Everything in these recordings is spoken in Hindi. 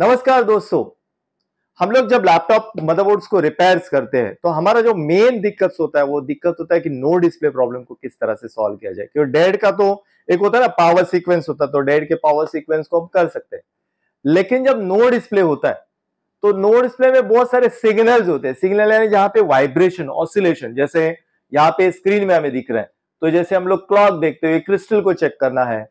नमस्कार दोस्तों हम लोग जब लैपटॉप मदरबोर्ड्स को रिपेयर्स करते हैं तो हमारा जो मेन दिक्कत होता है वो दिक्कत होता है कि नो डिस्प्ले प्रॉब्लम को किस तरह से सॉल्व किया जाए क्योंकि डेड का तो एक होता है ना पावर सीक्वेंस होता है तो डेड के पावर सीक्वेंस को हम कर सकते हैं लेकिन जब नो डिस्प्ले होता है तो नो डिस्प्ले में बहुत सारे सिग्नल्स होते हैं सिग्नल यानी जहाँ पे वाइब्रेशन ऑसिलेशन जैसे यहाँ पे स्क्रीन में हमें दिख रहे हैं तो जैसे हम लोग क्लॉक देखते हुए क्रिस्टल को चेक करना है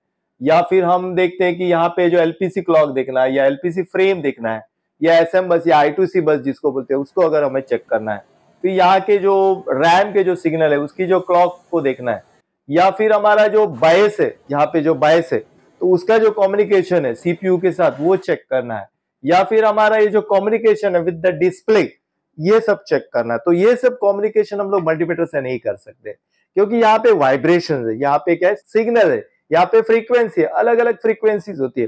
या फिर हम देखते हैं कि यहाँ पे जो एलपीसी क्लॉक देखना है या एलपीसी फ्रेम देखना है या एस बस या आई बस जिसको बोलते हैं उसको अगर हमें चेक करना है फिर यहाँ के जो रैम के जो सिग्नल है उसकी जो क्लॉक को देखना है या फिर हमारा जो बायस है यहाँ पे जो बायस है तो उसका जो कम्युनिकेशन है सीपीयू के साथ वो चेक करना है या फिर हमारा ये जो कम्युनिकेशन है विद द डिस्प्ले ये सब चेक करना है तो ये सब कम्युनिकेशन हम लोग मल्टीमीटर से नहीं कर सकते क्योंकि यहाँ पे वाइब्रेशन है यहाँ पे क्या है सिग्नल है यहाँ पे फ्रीक्वेंसी है अलग अलग फ्रीक्वेंसीज होती है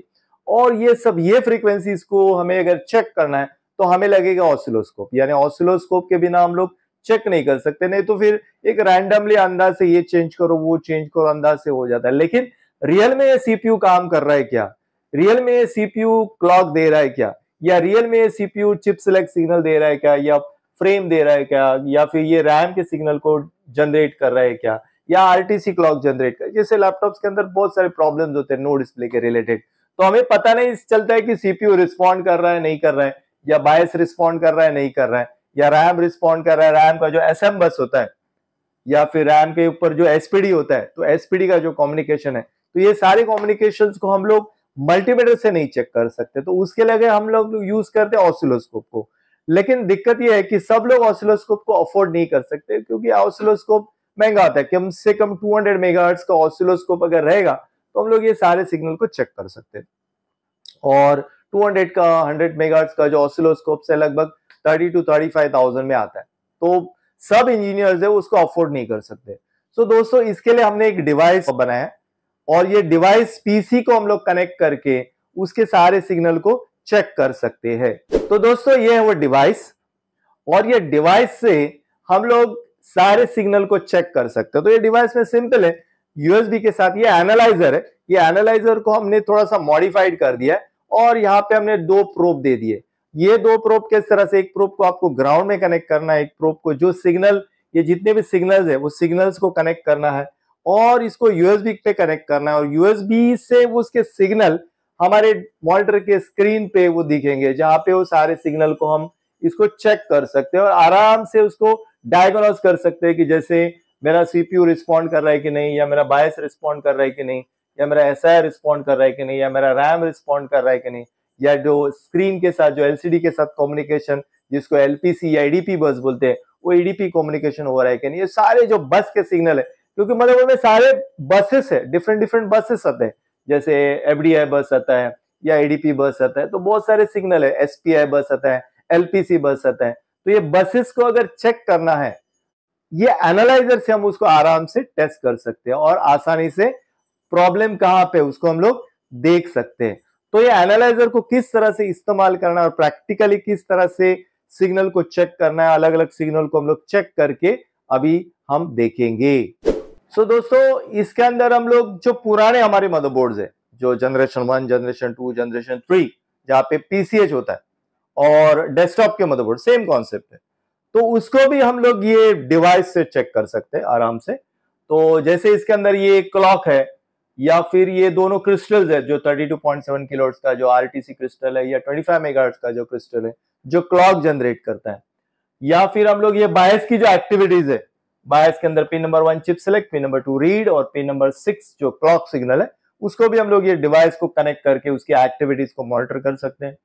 और ये सब ये फ्रीक्वेंसीज को हमें अगर चेक करना है तो हमें लगेगा ऑसिलोस्कोप यानी ऑसिलोस्कोप के बिना हम लोग चेक नहीं कर सकते नहीं तो फिर एक रैंडमली अंदाज से ये चेंज करो वो चेंज करो अंदाज से हो जाता है लेकिन रियल में ये सीपीयू काम कर रहा है क्या रियल में ये सीपीयू क्लॉक दे रहा है क्या या रियल में ये सीपीयू चिप सेलेक्ट सिग्नल दे रहा है क्या या फ्रेम दे रहा है क्या या फिर ये रैम के सिग्नल को जनरेट कर रहा है क्या या आरटीसी क्लॉक जनरेट कर जैसे लैपटॉप्स के अंदर बहुत सारे प्रॉब्लम होते हैं नो डिस्प्ले के रिलेटेड तो हमें पता नहीं चलता है कि सीपीयू रिस्पॉन्ड कर रहा है नहीं कर रहा है या बायस रिस्पॉन्ड कर रहा है नहीं कर रहा है या रैम रिस्पॉन्ड कर रहा है रैम का जो एस बस होता है या फिर रैम के ऊपर जो एसपीडी होता है तो एसपीडी का जो कॉम्युनिकेशन है तो ये सारे कॉम्युनिकेशन को हम लोग मल्टीमीटर से नहीं चेक कर सकते तो उसके लगे हम लोग यूज करते हैं ऑसिलोस्कोप को लेकिन दिक्कत यह है कि सब लोग ऑसिलोस्कोप को अफोर्ड नहीं कर सकते क्योंकि ऑसिलोस्कोप महंगा होता है कम से कम 200 हंड्रेड मेगाहर्ट्स का ऑसिलोस्कोप अगर रहेगा तो हम लोग ये सारे सिग्नल को चेक कर सकते हैं और 200 का 100 मेगाहर्ट्स का जो ऑसिलोस्कोप से लगभग 30 टू 35,000 में आता है तो सब इंजीनियर्स है उसको अफोर्ड नहीं कर सकते तो so, दोस्तों इसके लिए हमने एक डिवाइस बनाया है और ये डिवाइस पीसी को हम लोग कनेक्ट करके उसके सारे सिग्नल को चेक कर सकते हैं तो दोस्तों ये है वो डिवाइस और ये डिवाइस से हम लोग सारे सिग्नल को चेक कर सकते हो तो ये डिवाइस में सिंपल है यूएसबी के साथ ये एनालाइजर है ये एनालाइजर को हमने थोड़ा सा मॉडिफाइड कर दिया और यहाँ पे हमने दो प्रोप दे दिए ये दो प्रोप किस तरह से एक प्रोप को आपको ग्राउंड में कनेक्ट करना है एक प्रोप को जो सिग्नल ये जितने भी सिग्नल्स है वो सिग्नल्स को कनेक्ट करना है और इसको यूएसबी पे कनेक्ट करना है और यूएसबी से वो उसके सिग्नल हमारे मॉनिटर के स्क्रीन पे वो दिखेंगे जहां पे वो सारे सिग्नल को हम इसको चेक कर सकते हैं और आराम से उसको डायग्नोज कर सकते हैं कि जैसे मेरा सीपीयू रिस्पॉन्ड कर रहा है कि नहीं या मेरा बायस रिस्पॉन्ड कर रहा है कि नहीं या मेरा एस आई रिस्पॉन्ड कर रहा है कि नहीं या मेरा रैम रिस्पॉन्ड कर रहा है कि नहीं या जो स्क्रीन के साथ जो एलसीडी के साथ कम्युनिकेशन जिसको एलपीसी या एडीपी e बस बोलते हैं वो ईडीपी e कम्युनिकेशन हो रहा है कि नहीं ये सारे जो बस के सिग्नल है क्योंकि मतलब उनमें सारे बसेस है डिफरेंट डिफरेंट बसेस आते हैं जैसे एफडीआई बस आता है या एडीपी e बस आता है तो बहुत सारे सिग्नल है एसपीआई बस आता है एलपीसी बस आता है तो ये बसेस को अगर चेक करना है ये एनालाइजर से हम उसको आराम से टेस्ट कर सकते हैं और आसानी से प्रॉब्लम कहां पे उसको हम लोग देख सकते हैं तो ये एनालाइजर को किस तरह से इस्तेमाल करना और प्रैक्टिकली किस तरह से सिग्नल को चेक करना है अलग अलग सिग्नल को हम लोग चेक करके अभी हम देखेंगे सो so, दोस्तों इसके अंदर हम लोग जो पुराने हमारे मदरबोर्ड्स है जो generation one generation two generation three जहाँ पे पीसीएच होता है और डेस्कटॉप के मदरबोर्ड सेम कॉन्सेप्ट है तो उसको भी हम लोग ये डिवाइस से चेक कर सकते हैं आराम से तो जैसे इसके अंदर ये क्लॉक है या फिर ये दोनों क्रिस्टल्स है जो 32.7 किलोहर्ट्ज का जो आरटीसी क्रिस्टल है या 25 फाइव का जो क्रिस्टल है जो क्लॉक जनरेट करता है या फिर हम लोग ये बायस की जो एक्टिविटीज है बायस के अंदर pin number one chip select pin number two read और पिन नंबर सिक्स जो क्लॉक सिग्नल है उसको भी हम लोग ये डिवाइस को कनेक्ट करके उसकी एक्टिविटीज को मॉनिटर कर सकते हैं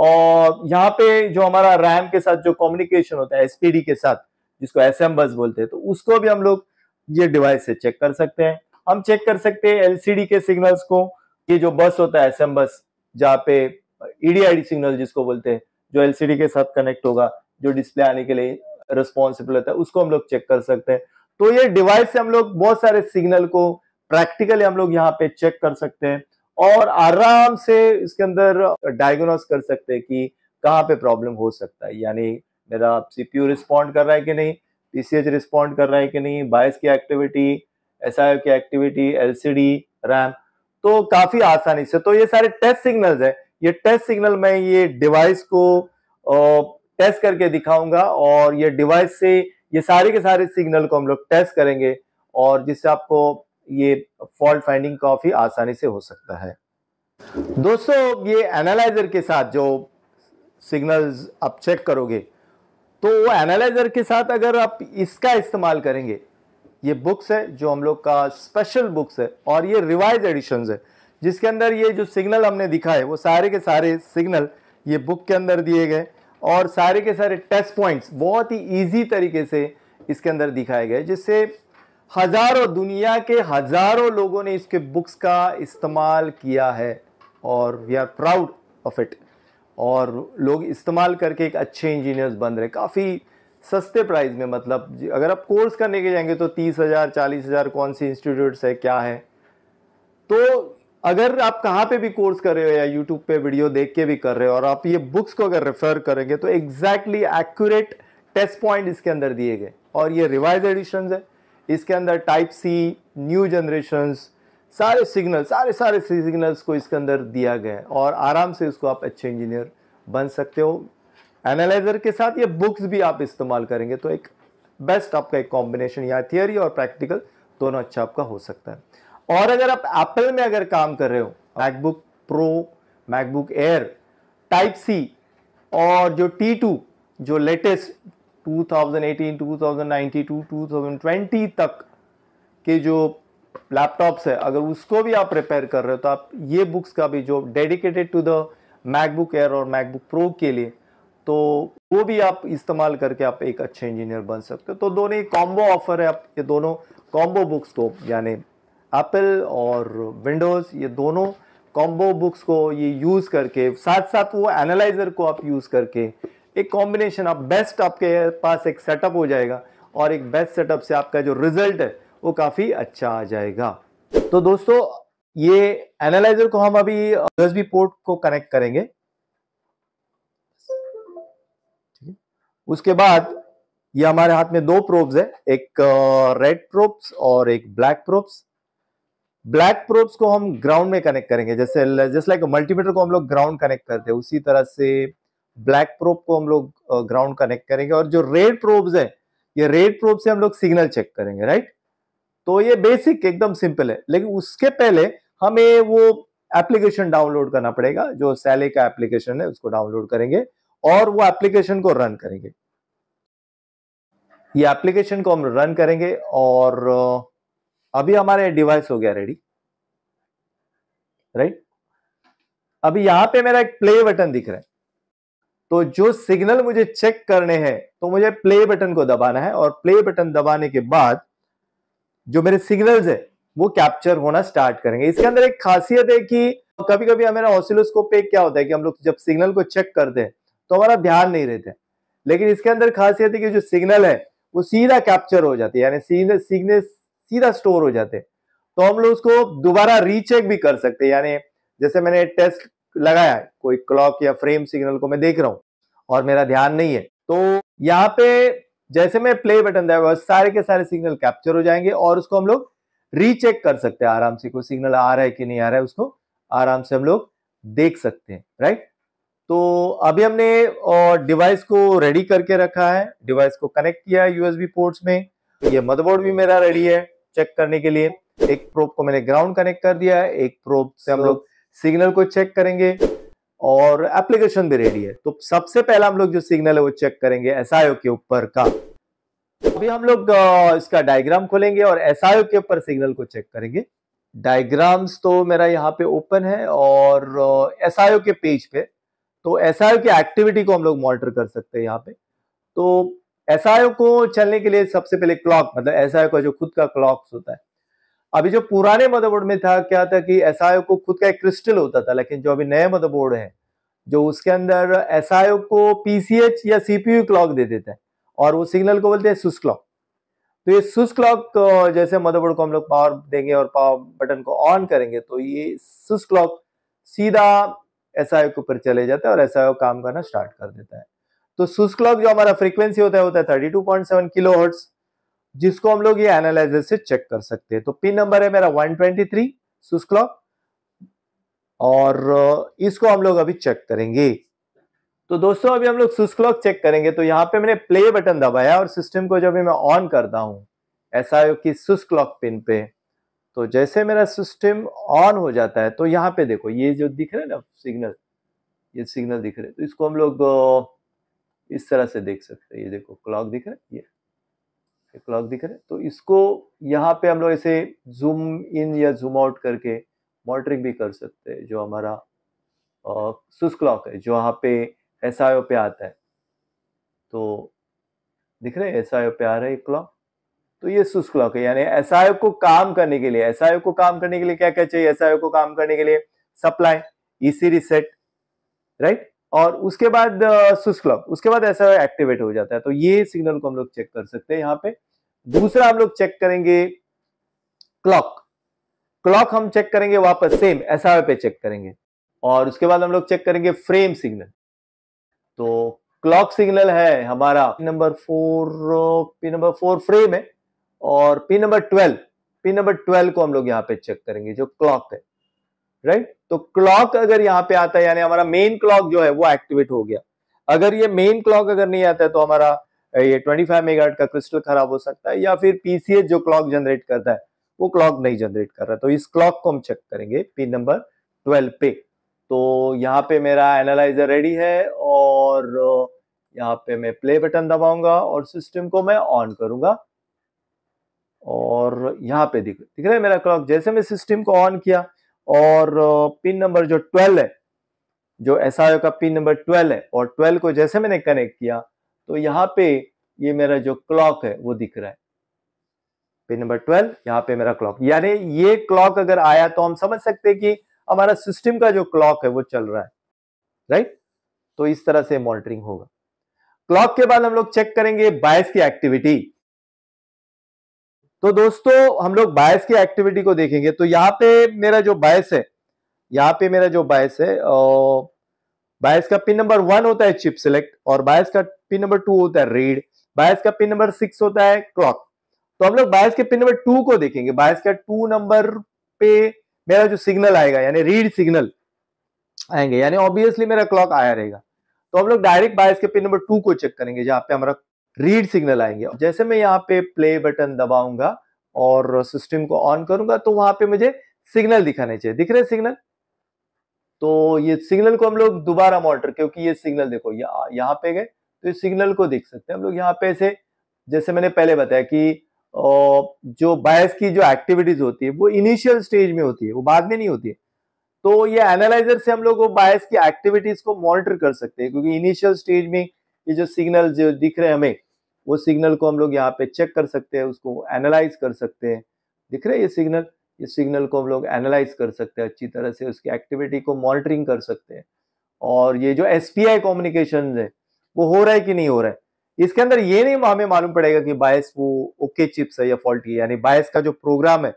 और यहाँ पे जो हमारा रैम के साथ जो कम्युनिकेशन होता है एसपीडी के साथ जिसको एस एम बस बोलते हैं तो उसको भी हम लोग ये डिवाइस से चेक कर सकते हैं हम चेक कर सकते हैं एलसीडी के सिग्नल्स को ये जो बस होता है एस एम बस जहाँ पे ईडीआईडी e सिग्नल जिसको बोलते हैं जो एलसीडी के साथ कनेक्ट होगा जो डिस्प्ले आने के लिए रिस्पॉन्सिबल होता है उसको हम लोग चेक कर सकते हैं तो ये डिवाइस से हम लोग बहुत सारे सिग्नल को प्रैक्टिकली हम लोग यहाँ पे चेक कर सकते हैं और आराम से इसके अंदर डायग्नोस कर सकते हैं कि कहाँ पे प्रॉब्लम हो सकता है यानी मेरा सीपीयू रिस्पॉन्ड कर रहा है कि नहीं पीसीएच रिस्पॉन्ड कर रहा है कि नहीं बायस की एक्टिविटी एस की एक्टिविटी एल रैम तो काफी आसानी से तो ये सारे टेस्ट सिग्नल है ये टेस्ट सिग्नल मैं ये डिवाइस को टेस्ट करके दिखाऊंगा और ये डिवाइस से ये सारे के सारे सिग्नल को हम लोग टेस्ट करेंगे और जिससे आपको ये फॉल्ट फाइंडिंग काफ़ी आसानी से हो सकता है दोस्तों ये एनालाइज़र के साथ जो सिग्नल्स आप चेक करोगे तो वो एनालाइज़र के साथ अगर आप इसका इस्तेमाल करेंगे ये बुक्स है जो हम लोग का स्पेशल बुक्स है और ये रिवाइज एडिशन है जिसके अंदर ये जो सिग्नल हमने दिखा है वो सारे के सारे सिग्नल ये बुक के अंदर दिए गए और सारे के सारे टेस्ट पॉइंट्स बहुत ही ईजी तरीके से इसके अंदर दिखाए गए जिससे हज़ारों दुनिया के हज़ारों लोगों ने इसके बुक्स का इस्तेमाल किया है और we are proud of it और लोग इस्तेमाल करके एक अच्छे इंजीनियर्स बन रहे काफ़ी सस्ते प्राइस में मतलब अगर आप कोर्स करने के जाएंगे तो तीस हज़ार चालीस हज़ार कौन सी इंस्टीट्यूट्स है क्या है तो अगर आप कहाँ पे भी कोर्स कर रहे हो या यूट्यूब पे वीडियो देख के भी कर रहे हो और आप ये बुक्स को अगर रेफर करेंगे तो एग्जैक्टली एक्यूरेट टेस्ट पॉइंट इसके अंदर दिए गए और ये रिवाइज एडिशन है इसके अंदर टाइप सी न्यू जनरेशन सारे सिग्नल सारे सारे सिग्नल्स को इसके अंदर दिया गया है और आराम से इसको आप अच्छे इंजीनियर बन सकते हो एनालाइजर के साथ ये बुक्स भी आप इस्तेमाल करेंगे तो एक बेस्ट आपका एक कॉम्बिनेशन यहाँ थियोरी और प्रैक्टिकल दोनों अच्छा आपका हो सकता है और अगर आप एप्पल में अगर काम कर रहे हो MacBook Pro MacBook Air type C और जो टी टू जो लेटेस्ट 2018, 2019 टू 2020 तक के जो लैपटॉप्स है अगर उसको भी आप रिपेयर कर रहे हो तो आप ये बुक्स का भी जो dedicated to the MacBook Air और मैकबुक प्रो के लिए तो वो भी आप इस्तेमाल करके आप एक अच्छे इंजीनियर बन सकते हो तो दोनों ही कॉम्बो ऑफर है आप ये दोनों कॉम्बो बुक्स को यानी एप्पल और विंडोज़ ये दोनों कॉम्बो बुक्स को ये यूज़ करके साथ साथ वो एनालाइज़र को आप यूज़ करके एक कॉम्बिनेशन आप बेस्ट आपके पास एक सेटअप हो जाएगा और एक बेस्ट सेटअप से आपका जो रिजल्ट है वो काफ़ी अच्छा आ जाएगा तो दोस्तों ये एनालाइजर को हम अभी यूएसबी पोर्ट को कनेक्ट करेंगे उसके बाद ये हमारे हाथ में दो प्रोब्स है एक रेड प्रोब्स और एक ब्लैक प्रोब्स ब्लैक प्रोब्स को हम ग्राउंड में कनेक्ट करेंगे जैसे जस्ट लाइक मल्टीमीटर को हम लोग ग्राउंड कनेक्ट करते हैं उसी तरह से ब्लैक प्रोब को हम लोग ग्राउंड कनेक्ट करेंगे और जो रेड प्रोब्स है ये रेड प्रोब से हम लोग सिग्नल चेक करेंगे राइट तो ये बेसिक एकदम सिंपल है लेकिन उसके पहले हमें वो एप्लीकेशन डाउनलोड करना पड़ेगा जो सैले का एप्लीकेशन है उसको डाउनलोड करेंगे और वो एप्लीकेशन को रन करेंगे ये एप्लीकेशन को हम रन करेंगे और अभी हमारे डिवाइस हो गया रेडी राइट अभी यहां पे मेरा एक प्ले बटन दिख रहा है तो जो सिग्नल मुझे चेक करने हैं तो मुझे प्ले बटन को दबाना है और प्ले बटन दबाने के बाद जो मेरे सिग्नल्स है वो कैप्चर होना स्टार्ट करेंगे इसके अंदर एक खासियत है कि कभी कभी हमारा ऑसिलोस्कोप पे क्या होता है कि हम लोग जब सिग्नल को चेक करते हैं तो हमारा ध्यान नहीं रहता लेकिन इसके अंदर खासियत है कि जो सिग्नल है वो सीधा कैप्चर हो जाती है यानी सिग्नल सीधा स्टोर हो जाते हैं तो हम लोग उसको दोबारा रीचेक भी कर सकते हैं यानी जैसे मैंने टेस्ट लगाया है कोई क्लॉक या फ्रेम सिग्नल को मैं देख रहा हूँ और मेरा ध्यान नहीं है तो यहाँ पे जैसे मैं प्ले बटन दिया सारे के सारे सिग्नल कैप्चर हो जाएंगे और उसको हम लोग रीचेक कर सकते हैं आराम से कोई सिग्नल आ रहा है कि नहीं आ रहा है उसको आराम से हम लोग देख सकते हैं राइट तो अभी हमने डिवाइस को रेडी करके रखा है डिवाइस को कनेक्ट किया है यूएसबी पोर्ट्स में ये मदरबोर्ड भी मेरा रेडी है चेक करने के लिए एक प्रोब को मैंने ग्राउंड कनेक्ट कर दिया है एक प्रोब से हम लोग सिग्नल को चेक करेंगे और एप्लीकेशन भी रेडी है तो सबसे पहला हम लोग जो सिग्नल है वो चेक करेंगे एस के ऊपर का अभी हम लोग इसका डायग्राम खोलेंगे और एस के ऊपर सिग्नल को चेक करेंगे डायग्राम्स तो मेरा यहाँ पे ओपन है और एस के पेज पे तो एस के एक्टिविटी को हम लोग मॉनिटर कर सकते हैं यहाँ पे तो एस को चलने के लिए सबसे पहले क्लॉक मतलब एस का जो खुद का क्लॉक्स होता है अभी जो पुराने मदरबोर्ड में था क्या था कि एस को खुद का एक क्रिस्टल होता था लेकिन जो अभी नए मदरबोर्ड है जो उसके अंदर एस को पीसीएच या सीपीयू क्लॉक दे देते हैं और वो सिग्नल को बोलते हैं सुस क्लॉक तो ये सुस क्लॉक जैसे मदरबोर्ड को हम लोग पावर देंगे और पावर बटन को ऑन करेंगे तो ये सुस क्लॉक सीधा एस के ऊपर चले जाता है और एस काम करना स्टार्ट कर देता है तो सुस क्लॉक जो हमारा फ्रीक्वेंसी होता है होता है thirty two point seven kilo hertz जिसको हम लोग ये एनालाइजर से चेक कर सकते हैं तो पिन नंबर है मेरा 123 ट्वेंटी थ्री क्लॉक और इसको हम लोग अभी चेक करेंगे तो दोस्तों अभी हम लोग स्विस क्लॉक चेक करेंगे तो यहाँ पे मैंने प्ले बटन दबाया और सिस्टम को जब मैं ऑन करता हूँ ऐसा कि सुस क्लॉक पिन पे तो जैसे मेरा सिस्टम ऑन हो जाता है तो यहाँ पे देखो ये जो दिख रहा है ना सिग्नल ये सिग्नल दिख रहे तो इसको हम लोग इस तरह से देख सकते हैं ये देखो क्लॉक दिख रहा है ये क्लॉक दिख रहा है तो इसको यहाँ पे हम लोग ऐसे जूम इन या जूम आउट करके मॉनिटरिंग भी कर सकते हैं जो हमारा सुस क्लॉक है जो यहाँ पे एस पे आता है तो दिख रहे एस आई पे आ रहा है क्लॉक तो ये सुस क्लॉक है यानी एस को काम करने के लिए एस को काम करने के लिए क्या क्या चाहिए एस को काम करने के लिए सप्लाई ई रिसेट राइट और उसके बाद सुस उसके बाद ऐसा एक्टिवेट हो जाता है तो ये सिग्नल को हम लोग चेक कर सकते हैं यहाँ पे दूसरा हम लोग चेक करेंगे क्लॉक क्लॉक हम चेक करेंगे वापस सेम एस पे चेक करेंगे और उसके बाद हम लोग चेक करेंगे फ्रेम सिग्नल तो क्लॉक सिग्नल है हमारा pin number four pin number four frame है और pin number twelve pin number twelve को हम लोग यहाँ पे चेक करेंगे जो क्लॉक है राइट तो क्लॉक अगर यहाँ पे आता है यानी हमारा मेन क्लॉक जो है वो एक्टिवेट हो गया अगर ये मेन क्लॉक अगर नहीं आता है तो हमारा ये 25 फाइव का क्रिस्टल खराब हो सकता है या फिर पीसीएच जो क्लॉक जनरेट करता है वो क्लॉक नहीं जनरेट कर रहा तो इस क्लॉक को हम चेक करेंगे पिन नंबर 12 पे तो यहाँ पे मेरा एनालाइजर रेडी है और यहाँ पे मैं प्ले बटन दबाऊंगा और सिस्टम को मैं ऑन करूंगा और यहाँ पे दिख दिख रहा है मेरा क्लॉक जैसे मैं सिस्टम को ऑन किया और पिन नंबर जो 12 है जो एस का पिन नंबर 12 है और 12 को जैसे मैंने कनेक्ट किया तो यहाँ पे ये मेरा जो क्लॉक है वो दिख रहा है पिन नंबर 12 यहाँ पे मेरा क्लॉक यानी ये क्लॉक अगर आया तो हम समझ सकते हैं कि हमारा सिस्टम का जो क्लॉक है वो चल रहा है राइट तो इस तरह से मॉनिटरिंग होगा क्लॉक के बाद हम लोग चेक करेंगे बायस की एक्टिविटी तो दोस्तों हम लोग बायस की एक्टिविटी को देखेंगे तो यहाँ पे मेरा जो बायस है यहाँ पे मेरा जो बायस है बायस का पिन नंबर वन होता है चिप सिलेक्ट और बायस का पिन नंबर टू होता है रीड बायस का पिन नंबर सिक्स होता है क्लॉक तो हम लोग बायस के पिन नंबर टू को देखेंगे बायस का टू नंबर पे मेरा जो सिग्नल आएगा यानी रीड सिग्नल आएंगे यानी ऑब्वियसली मेरा क्लॉक आया रहेगा तो हम लोग डायरेक्ट बायस के पिन नंबर टू को चेक करेंगे जहां पे हमारा रीड सिग्नल आएंगे जैसे मैं यहाँ पे प्ले बटन दबाऊंगा और सिस्टम को ऑन करूंगा तो वहां पे मुझे सिग्नल दिखाने चाहिए दिख रहे सिग्नल तो ये सिग्नल को हम लोग दोबारा मॉनिटर क्योंकि ये सिग्नल देखो यह, यहाँ पे गए तो इस सिग्नल को देख सकते हैं हम लोग यहाँ पे ऐसे जैसे मैंने पहले बताया कि जो बायस की जो एक्टिविटीज होती है वो इनिशियल स्टेज में होती है वो बाद में नहीं होती है तो ये एनालाइजर से हम लोग वो बायस की एक्टिविटीज को मॉनिटर कर सकते हैं क्योंकि इनिशियल स्टेज में ये जो सिग्नल जो दिख रहे हैं हमें वो सिग्नल को हम लोग यहाँ पे चेक कर सकते हैं उसको एनालाइज कर सकते हैं दिख रहे ये सिग्नल ये सिग्नल को हम लोग एनालाइज कर सकते हैं अच्छी तरह से उसकी एक्टिविटी को मॉनिटरिंग कर सकते हैं और ये जो एस पी आई कॉम्युनिकेशन है वो हो रहा है कि नहीं हो रहा है इसके अंदर ये नहीं हमें मालूम पड़ेगा कि बायस वो ओके चिप्स है या फॉल्टी है यानी बायस का जो प्रोग्राम है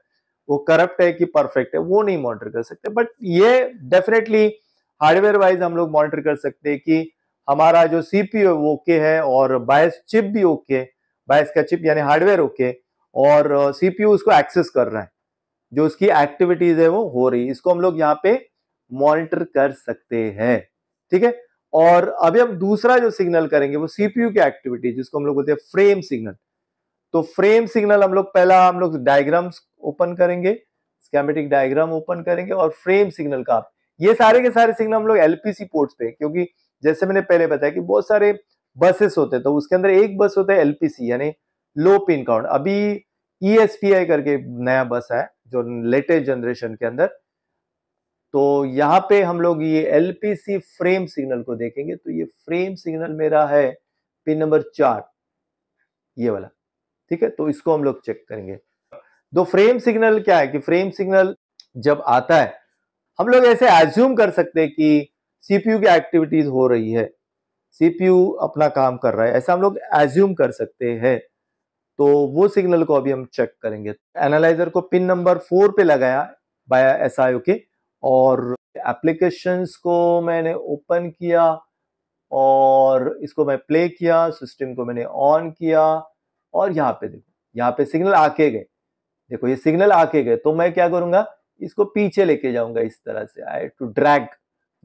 वो करप्ट है कि परफेक्ट है वो नहीं मॉनिटर कर सकते बट ये डेफिनेटली हार्डवेयर वाइज हम लोग मॉनिटर कर सकते हैं कि हमारा जो सीपीयू ओके है और बायस चिप भी ओके बायस का चिप यानी हार्डवेयर ओके और सीपीयू uh, उसको एक्सेस कर रहा है जो उसकी एक्टिविटीज है वो हो रही इसको हम लोग यहाँ पे मॉनिटर कर सकते हैं ठीक है और अभी हम दूसरा जो सिग्नल करेंगे वो सीपीयू की एक्टिविटी जिसको हम लोग बोलते हैं फ्रेम सिग्नल तो फ्रेम सिग्नल हम लोग पहला हम लोग डायग्राम्स ओपन करेंगे स्कैमेटिक डायग्राम ओपन करेंगे और फ्रेम सिग्नल का ये सारे के सारे सिग्नल हम लोग एलपीसी पोर्ट्स पे क्योंकि जैसे मैंने पहले बताया कि बहुत सारे बसेस होते हैं तो उसके अंदर एक बस होता है एलपीसी यानी लो पिन काउंट अभी ई e करके नया बस है जो लेटेस्ट जनरेशन के अंदर तो यहाँ पे हम लोग ये एलपीसी फ्रेम सिग्नल को देखेंगे तो ये फ्रेम सिग्नल मेरा है पिन नंबर चार ये वाला ठीक है तो इसको हम लोग चेक करेंगे तो फ्रेम सिग्नल क्या है कि फ्रेम सिग्नल जब आता है हम लोग ऐसे एज्यूम कर सकते हैं कि सीपीयू की एक्टिविटीज हो रही है सीपीयू अपना काम कर रहा है ऐसा हम लोग एज्यूम कर सकते हैं तो वो सिग्नल को अभी हम चेक करेंगे एनालाइजर को पिन नंबर फोर पे लगाया बाय एस आई के और एप्लीकेशंस को मैंने ओपन किया और इसको मैं प्ले किया सिस्टम को मैंने ऑन किया और यहाँ पे देखो यहाँ पे सिग्नल आके गए देखो ये सिग्नल आके गए तो मैं क्या करूँगा इसको पीछे लेके जाऊंगा इस तरह से आई टू ड्रैग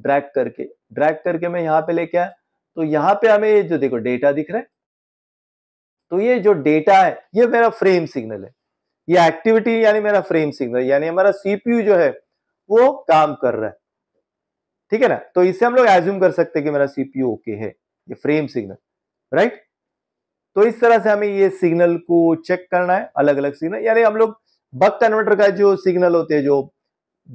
ड्रैग करके ड्रैग करके मैं यहां पे लेके आया तो यहां पे हमें ये जो देखो डेटा दिख रहा है तो ये जो डेटा है ये मेरा फ्रेम सिग्नल है ये एक्टिविटी यानी मेरा फ्रेम सिग्नल यानी हमारा सीपीयू जो है वो काम कर रहा है ठीक है ना तो इससे हम लोग एज्यूम कर सकते हैं कि मेरा सीपीयू ओके है ये फ्रेम सिग्नल राइट तो इस तरह से हमें ये सिग्नल को चेक करना है अलग अलग सिग्नल यानी हम लोग बक कन्वर्टर का जो सिग्नल होते हैं जो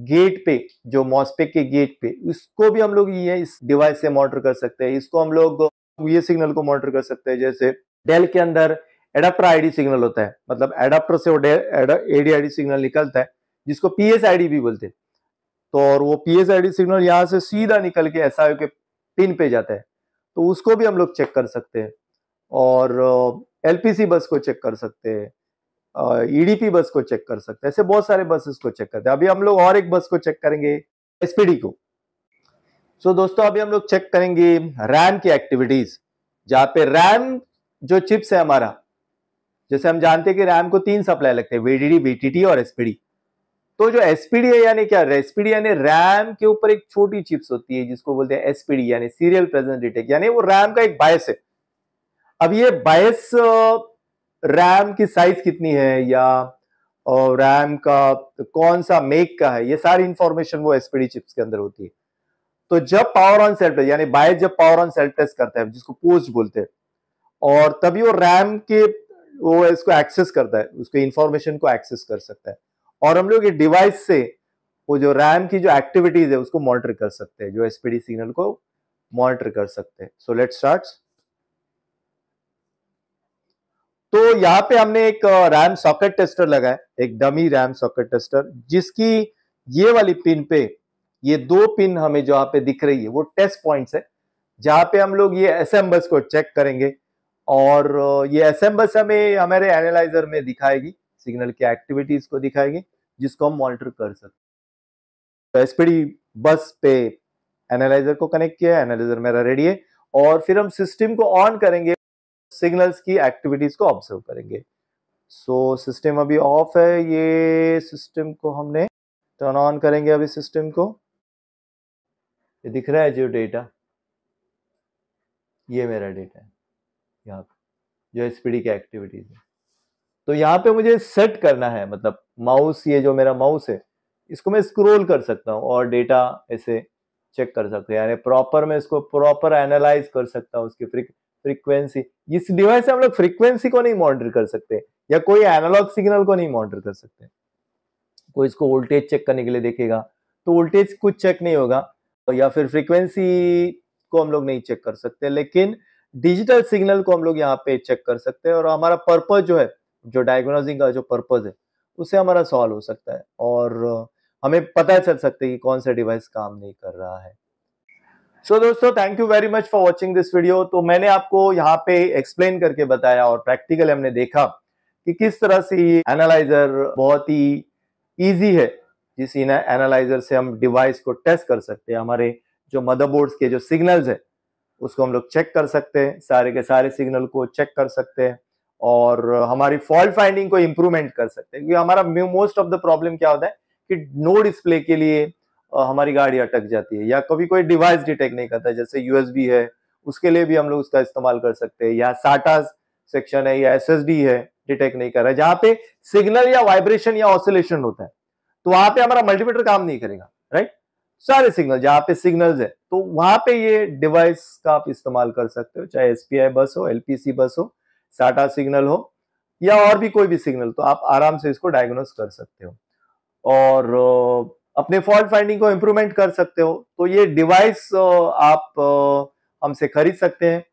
गेट पे जो मॉस्पेक के गेट पे इसको भी हम लोग ये इस डिवाइस से मॉनिटर कर सकते हैं इसको हम लोग ये सिग्नल को मॉनिटर कर सकते हैं जैसे डेल के अंदर एडाप्टर आईडी सिग्नल होता है मतलब एडाप्टर से एडी डी सिग्नल निकलता है जिसको आई डी भी बोलते हैं तो और वो पीएसआईडी सिग्नल यहाँ से सीधा निकल के एस के पिन पे जाता है तो उसको भी हम लोग चेक कर सकते हैं और एलपीसी बस को चेक कर सकते हैं ईडीपी e बस को चेक कर सकते हैं ऐसे बहुत सारे बसेस को चेक करते हैं अभी हम लोग और एक बस को चेक करेंगे एसपीडी को सो so, दोस्तों अभी हम लोग चेक करेंगे रैम की एक्टिविटीज जहां पे रैम जो चिप्स है हमारा जैसे हम जानते हैं कि रैम को तीन सप्लाई लगते हैं वीडीडी बीटीटी और एसपीडी तो जो एसपीडी है यानी क्या एसपीडी यानी रैम के ऊपर एक छोटी चिप्स होती है जिसको बोलते हैं एसपीडी यानी सीरियल प्रेजेंट डिटेक यानी वो रैम का एक बायस है अब ये बायस रैम की साइज कितनी है या और रैम का कौन सा मेक का है ये सारी इंफॉर्मेशन वो एसपीडी चिप्स के अंदर होती है तो जब पावर ऑन सेल्फ टेस्ट यानी बाय जब पावर ऑन सेल्फ टेस्ट करता है जिसको पोस्ट बोलते हैं और तभी वो रैम के वो इसको एक्सेस करता है उसके इंफॉर्मेशन को एक्सेस कर सकता है और हम लोग ये डिवाइस से वो जो रैम की जो एक्टिविटीज है उसको मॉनिटर कर सकते हैं जो एसपीडी सिग्नल को मॉनिटर कर सकते हैं सो लेट स्टार्ट तो यहाँ पे हमने एक रैम सॉकेट टेस्टर लगाया एक डमी रैम सॉकेट टेस्टर जिसकी ये वाली पिन पे ये दो पिन हमें जो यहाँ पे दिख रही है वो टेस्ट पॉइंट्स है जहां पे हम लोग ये एस को चेक करेंगे और ये एस हमें हमारे एनालाइजर में दिखाएगी सिग्नल की एक्टिविटीज को दिखाएगी जिसको हम मॉनिटर कर सकते तो एसपीडी बस पे एनालाइजर को कनेक्ट किया एनालाइजर मेरा रेडी है और फिर हम सिस्टम को ऑन करेंगे सिग्नल्स की एक्टिविटीज को ऑब्जर्व करेंगे सो so, सिस्टम अभी ऑफ है ये सिस्टम को हमने टर्न ऑन करेंगे अभी सिस्टम को ये दिख रहा है जो डेटा ये मेरा डेटा है यहाँ पे जो एस की एक्टिविटीज है तो यहाँ पे मुझे सेट करना है मतलब माउस ये जो मेरा माउस है इसको मैं स्क्रोल कर सकता हूँ और डेटा ऐसे चेक कर सकते हैं यानी प्रॉपर मैं इसको प्रॉपर एनालाइज कर सकता हूँ उसकी फ्रिक फ्रीक्वेंसी इस डिवाइस से हम लोग फ्रीक्वेंसी को नहीं मॉनिटर कर सकते या कोई एनालॉग सिग्नल को नहीं मॉनिटर कर सकते कोई इसको वोल्टेज चेक करने के लिए देखेगा तो वोल्टेज कुछ चेक नहीं होगा या फिर फ्रीक्वेंसी को हम लोग नहीं चेक कर सकते लेकिन डिजिटल सिग्नल को हम लोग यहाँ पे चेक कर सकते हैं और हमारा पर्पज जो है जो डायग्नोजिंग का जो पर्पज है उसे हमारा सॉल्व हो सकता है और हमें पता चल सकता है कि कौन सा डिवाइस काम नहीं कर रहा है सो so, दोस्तों thank you very much for watching this video तो मैंने आपको यहाँ पे एक्सप्लेन करके बताया और प्रैक्टिकल हमने देखा कि किस तरह से ये एनालाइजर बहुत ही ईजी है जिस एनालाइजर से हम डिवाइस को टेस्ट कर सकते हैं हमारे जो मदरबोर्ड्स के जो सिग्नल्स है उसको हम लोग चेक कर सकते हैं सारे के सारे सिग्नल को चेक कर सकते हैं और हमारी फॉल्ट फाइंडिंग को इम्प्रूवमेंट कर सकते हैं क्योंकि हमारा मोस्ट ऑफ द प्रॉब्लम क्या होता है कि नो डिस्प्ले के लिए हमारी गाड़ी अटक जाती है या कभी कोई डिवाइस डिटेक्ट नहीं करता जैसे यूएसबी है उसके लिए भी हम लोग उसका इस्तेमाल कर सकते हैं या साटा सेक्शन है या एस है डिटेक्ट नहीं कर रहा है जहां पे सिग्नल या वाइब्रेशन या ऑसिलेशन होता है तो वहां पे हमारा मल्टीमीटर काम नहीं करेगा राइट सारे सिग्नल जहां पे सिग्नल है तो वहां पे ये डिवाइस का आप इस्तेमाल कर सकते हो चाहे एसपीआई बस हो एलपीसी बस हो साटा सिग्नल हो या और भी कोई भी सिग्नल तो आप आराम से इसको डायग्नोस कर सकते हो और अपने फॉल्ट फाइंडिंग को इम्प्रूवमेंट कर सकते हो तो ये डिवाइस आप हमसे खरीद सकते हैं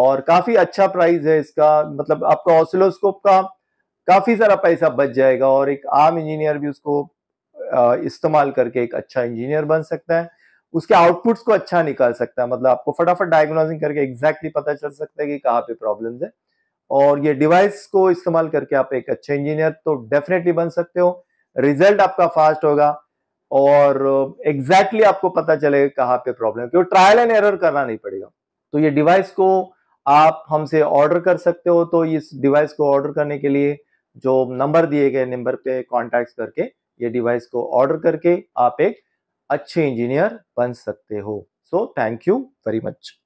और काफी अच्छा प्राइस है इसका मतलब आपका ऑसिलोस्कोप का काफी सारा पैसा बच जाएगा और एक आम इंजीनियर भी उसको इस्तेमाल करके एक अच्छा इंजीनियर बन सकता है उसके आउटपुट्स को अच्छा निकाल सकता है मतलब आपको फटाफट डायग्नोसिंग करके एग्जैक्टली पता चल सकता है कि कहाँ पे प्रॉब्लम है और ये डिवाइस को इस्तेमाल करके आप एक अच्छे इंजीनियर तो डेफिनेटली बन सकते हो रिजल्ट आपका फास्ट होगा और एग्जैक्टली uh, exactly आपको पता चलेगा कहाँ पे प्रॉब्लम है क्योंकि ट्रायल एंड एरर करना नहीं पड़ेगा तो ये डिवाइस को आप हमसे ऑर्डर कर सकते हो तो इस डिवाइस को ऑर्डर करने के लिए जो नंबर दिए गए नंबर पे कॉन्टेक्ट करके ये डिवाइस को ऑर्डर करके आप एक अच्छे इंजीनियर बन सकते हो so thank you very much